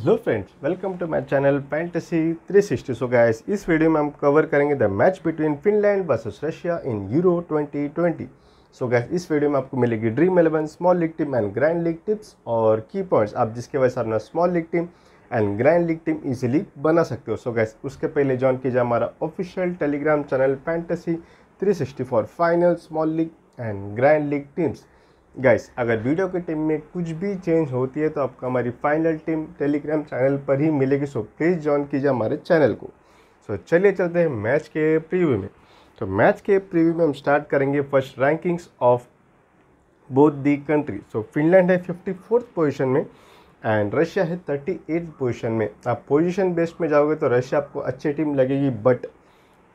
hello friends welcome to my channel fantasy sixty so guys इस video में हम cover करेंगे the match between Finland versus Russia in Euro 2020 so so guys इस video में आपको मिलेगी dream eleven small league team and grand league tips और key points आप जिसके वजह से अपना small league team and grand league team easily बना सकते हो सो so गैस उसके पहले ज्वाइन कीजिए हमारा official Telegram channel fantasy three four final small league and grand league teams guys अगर वीडियो की टीम में कुछ भी चेंज होती है तो आपको हमारी फाइनल टीम टेलीग्राम चैनल पर ही मिलेगी सो प्लीज़ ज्वाइन कीजिए हमारे चैनल को सो चलिए चलते हैं मैच के प्रीव्यू में तो मैच के प्रीव्यू में हम स्टार्ट करेंगे first rankings of both the country so Finland है फिफ्टी फोर्थ पोजिशन में एंड रशिया है थर्टी एट पोजिशन में आप पोजिशन बेस्ट में जाओगे तो रशिया आपको अच्छी टीम लगेगी बट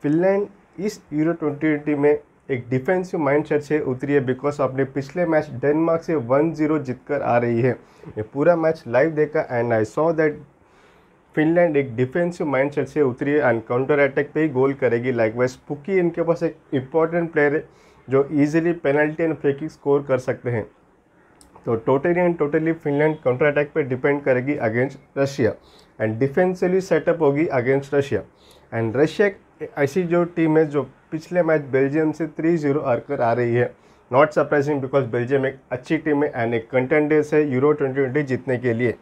फिनलैंड इस यूरो ट्वेंटी में एक डिफेंसिव माइंडसेट से उतरी है बिकॉज आपने पिछले मैच डेनमार्क से वन जीरो जीतकर आ रही है ये पूरा मैच लाइव देखा and I saw that Finland एक डिफेंसिव माइंडसेट से उतरी है एंड काउंटर अटैक पे ही गोल करेगी लाइक वाइज पुकी इनके पास एक इंपॉर्टेंट प्लेयर है जो ईजिली पेनल्टी एंड फ्रेकिंग स्कोर कर सकते हैं तो totally and totally Finland counter attack पर डिपेंड करेगी against Russia and defensively set up होगी अगेंस्ट रशिया एंड रशिया ऐसी जो टीम है जो पिछले मैच बेल्जियम से थ्री जीरो कर आ रही है नॉट सरप्राइजिंग बिकॉज बेल्जियम एक अच्छी टीम है एंड एक कंटेंडेस है यूरो ट्वेंटी ट्वेंटी जीतने के लिए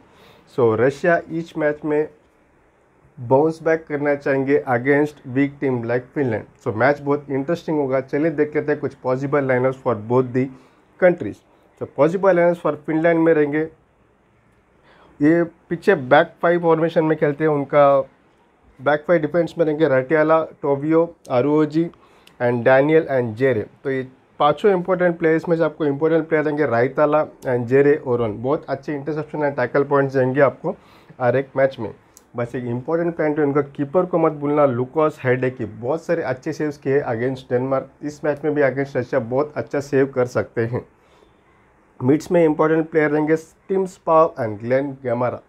सो रशिया ईच मैच में बाउंस बैक करना चाहेंगे against weak team like Finland so match बहुत इंटरेस्टिंग होगा चलिए देख लेते हैं कुछ possible liners for both the countries so possible liners for Finland में रहेंगे ये पीछे बैक फाइव फॉर्मेशन में खेलते हैं उनका बैक फाइव डिफेंस में रहेंगे Raitala Toivio Arajuuri and Daniel and Jere तो ये पांचों इंपॉर्टेंट प्लेयर्स में से आपको इंपॉर्टेंट प्लेयर रहेंगे रायताला एंड जेरे ओरन बहुत अच्छे इंटरसेप्शन एंड टैकल पॉइंट्स देंगे आपको हर एक मैच में बस एक इंपॉर्टेंट पॉइंट है उनका कीपर को मत भूलना लुकॉस हेडे की बहुत सारे अच्छे सेव्स किए अगेंस्ट डेनमार्क इस मैच में भी अगेंस्ट रशिया बहुत अच्छा सेव कर सकते हैं मिड्स में इंपॉर्टेंट प्लेयर रहेंगे टिम्स पाव एंड ग्लैन गैमारा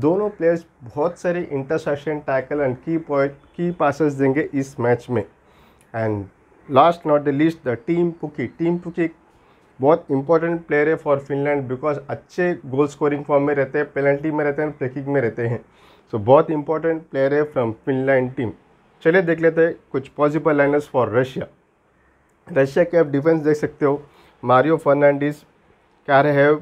दोनों प्लेयर्स बहुत सारे interception tackle and key point key passes देंगे इस मैच में and last not the least the Teemu Pukki Teemu Pukki बहुत इंपॉर्टेंट प्लेयर है फॉर फिनलैंड बिकॉज अच्छे गोल स्कोरिंग फॉर्म में रहते हैं पेनल्टी में रहते हैं फ्लिकिंग में रहते हैं सो so, बहुत इंपॉर्टेंट प्लेयर है फ्रॉम फिनलैंड टीम चलिए देख लेते हैं कुछ possible liners for Russia Russia के आप डिफेंस देख सकते हो मारियो फर्नांडिस कैर हैव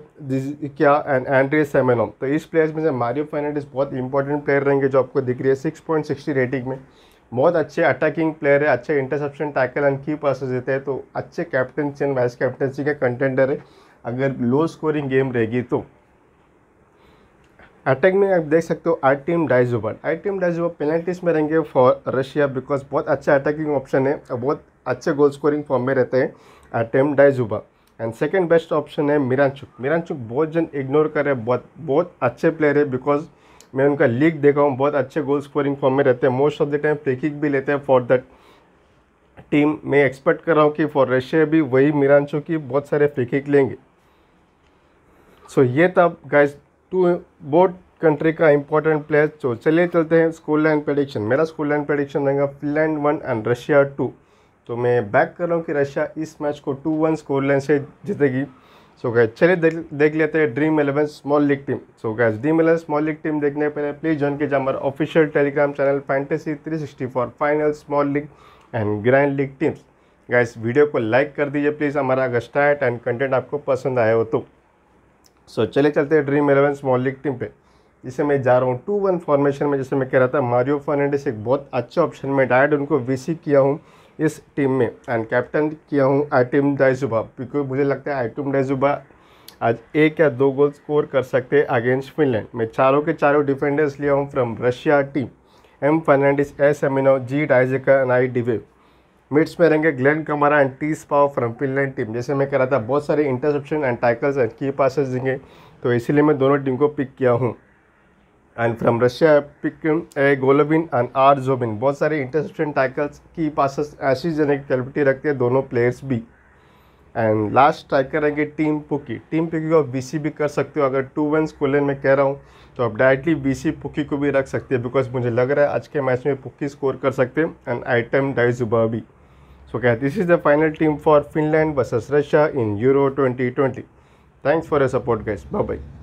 क्या एंड एंड्रे सेमेनम तो इस प्लेयर्स में से मारियो फर्नांडिस बहुत इंपॉर्टेंट प्लेयर रहेंगे जो आपको दिख रही है सिक्स पॉइंट सिक्सटी रेटिंग में बहुत अच्छे अटैकिंग प्लेयर है अच्छे interception tackle and key passes देते हैं तो अच्छे कैप्टनसी एंड वाइस कैप्टनसी के कंटेंडर है अगर लो स्कोरिंग गेम रहेगी तो अटैक में आप देख सकते हो Artem Dzyuba Artem Dzyuba penalties में रहेंगे फॉर रशिया बिकॉज बहुत अच्छा अटैकिंग ऑप्शन है और बहुत अच्छे गोल स्कोरिंग फॉर्म में रहते हैं Artem Dzyuba and second best option है मिरानचुक मीरानचुक बहुत जन इग्नोर कर रहे हैं बहुत बहुत अच्छे प्लेयर है बिकॉज मैं उनका लीग देखा हूँ बहुत अच्छे गोल स्कोरिंग फॉर्म में रहते हैं most of the time free kick भी लेते हैं फॉर दैट टीम मैं एक्सपेक्ट कर रहा हूँ कि फॉर रशिया भी वही मिरानचुक की बहुत सारे फेकिक लेंगे सो so, ये था गाइज टू बोथ कंट्री का इंपॉर्टेंट प्लेयर तो चलिए चलते हैं स्कूल लैंड प्रडिक्शन मेरा स्कूल लैंड प्रडिक्शन रहेगा Finland one and Russia two तो मैं बैक कर रहा हूँ कि रशिया इस मैच को टू वन स्कोर लाइन से जीतेगी सो गैस चलिए देख, लेते हैं Dream Eleven small league team so guys Dream Eleven small league team देखने पहले प्लीज़ ज्वाइन कीजिए हमारा official Telegram channel fantasy three sixty for final small league and grand league teams guys video को like कर दीजिए please हमारा अगर start and content आपको पसंद आया हो तो सो so, चले चलते हैं Dream Eleven small league team पर जिसे मैं जा रहा हूँ टू वन फॉर्मेशन में जैसे मैं कह रहा था मारियो फर्नांडिस एक बहुत अच्छे ऑप्शन में डायड उनको वीसी किया हूँ इस टीम में एंड कैप्टन किया हूँ आइटम डाइजुबा बिकॉज मुझे लगता है आइटम डाइजुबा आज एक या दो गोल स्कोर कर सकते हैं अगेंस्ट फिनलैंड मैं चारों के चारों डिफेंडर्स लिया हूँ from Russia team M Fernandes Semenov G Dzhikiya and I Diveev mids में रहेंगे Glen Kamara and Tim Sparv from Finland team जैसे मैं कह रहा था बहुत सारे interception and tackles and key passes देंगे तो इसीलिए मैं दोनों टीम को पिक किया हूँ and from Russia pick Golovin and R Zobnin बहुत सारे इंटरसेप्शन टाइकल्स की पास ऐसी की कैलिटी रखते हैं दोनों प्लेयर्स भी एंड लास्ट ट्राई करेंगे टीम पुकी टीम पुकी को आप बी भी कर सकते हो अगर टू वन स्कोलन में कह रहा हूँ तो आप डायरेक्टली बी सी पुकी को भी रख सकते हैं बिकॉज मुझे लग रहा है आज के मैच में पुकी स्कोर कर सकते हैं एंड आइटम डाइज भी सो क्या this is the final team for Finland versus Russia in Euro twenty twenty thanks for your support guys bye bye